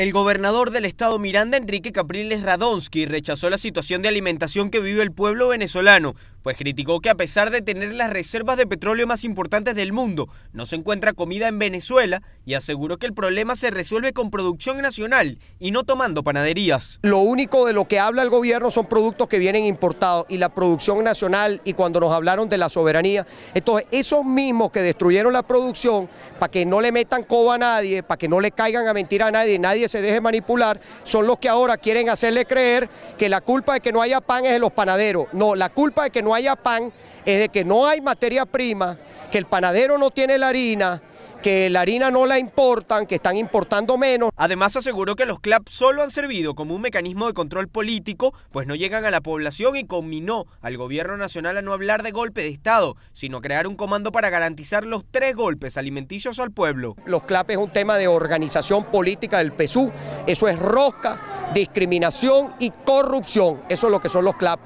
El gobernador del estado Miranda, Enrique Capriles Radonsky, rechazó la situación de alimentación que vive el pueblo venezolano pues criticó que a pesar de tener las reservas de petróleo más importantes del mundo, no se encuentra comida en Venezuela y aseguró que el problema se resuelve con producción nacional y no tomando panaderías. Lo único de lo que habla el gobierno son productos que vienen importados y la producción nacional y cuando nos hablaron de la soberanía, entonces esos mismos que destruyeron la producción para que no le metan coba a nadie, para que no le caigan a mentir a nadie, nadie se deje manipular, son los que ahora quieren hacerle creer que la culpa de que no haya pan es de los panaderos. No, la culpa de que no haya pan es de que no hay materia prima, que el panadero no tiene la harina, que la harina no la importan, que están importando menos. Además aseguró que los CLAP solo han servido como un mecanismo de control político, pues no llegan a la población y combinó al gobierno nacional a no hablar de golpe de Estado, sino crear un comando para garantizar los tres golpes alimenticios al pueblo. Los CLAP es un tema de organización política del PSU, eso es rosca, discriminación y corrupción, eso es lo que son los CLAP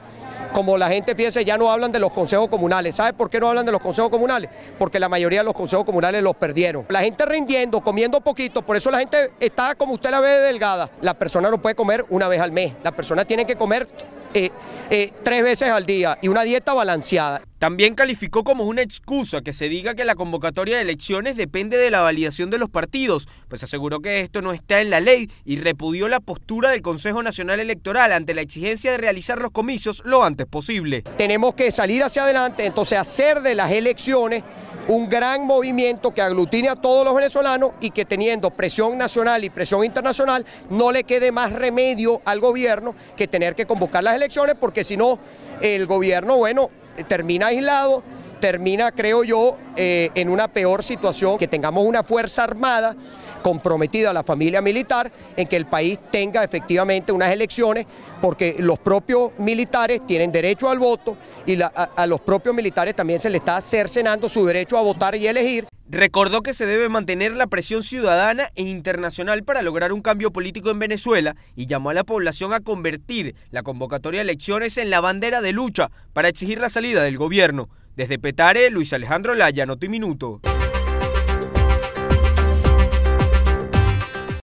como la gente, fíjense, ya no hablan de los consejos comunales. ¿Sabe por qué no hablan de los consejos comunales? Porque la mayoría de los consejos comunales los perdieron. La gente rindiendo, comiendo poquito, por eso la gente está como usted la ve delgada. La persona no puede comer una vez al mes, la persona tiene que comer eh, eh, tres veces al día y una dieta balanceada. También calificó como una excusa que se diga que la convocatoria de elecciones depende de la validación de los partidos, pues aseguró que esto no está en la ley y repudió la postura del Consejo Nacional Electoral ante la exigencia de realizar los comicios lo antes posible. Tenemos que salir hacia adelante, entonces hacer de las elecciones un gran movimiento que aglutine a todos los venezolanos y que teniendo presión nacional y presión internacional no le quede más remedio al gobierno que tener que convocar las elecciones porque si no el gobierno, bueno, termina aislado, termina, creo yo, eh, en una peor situación, que tengamos una Fuerza Armada comprometida a la familia militar en que el país tenga efectivamente unas elecciones, porque los propios militares tienen derecho al voto y a, los propios militares también se le está cercenando su derecho a votar y elegir. Recordó que se debe mantener la presión ciudadana e internacional para lograr un cambio político en Venezuela y llamó a la población a convertir la convocatoria de elecciones en la bandera de lucha para exigir la salida del gobierno. Desde Petare, Luis Alejandro Laya, no Minuto.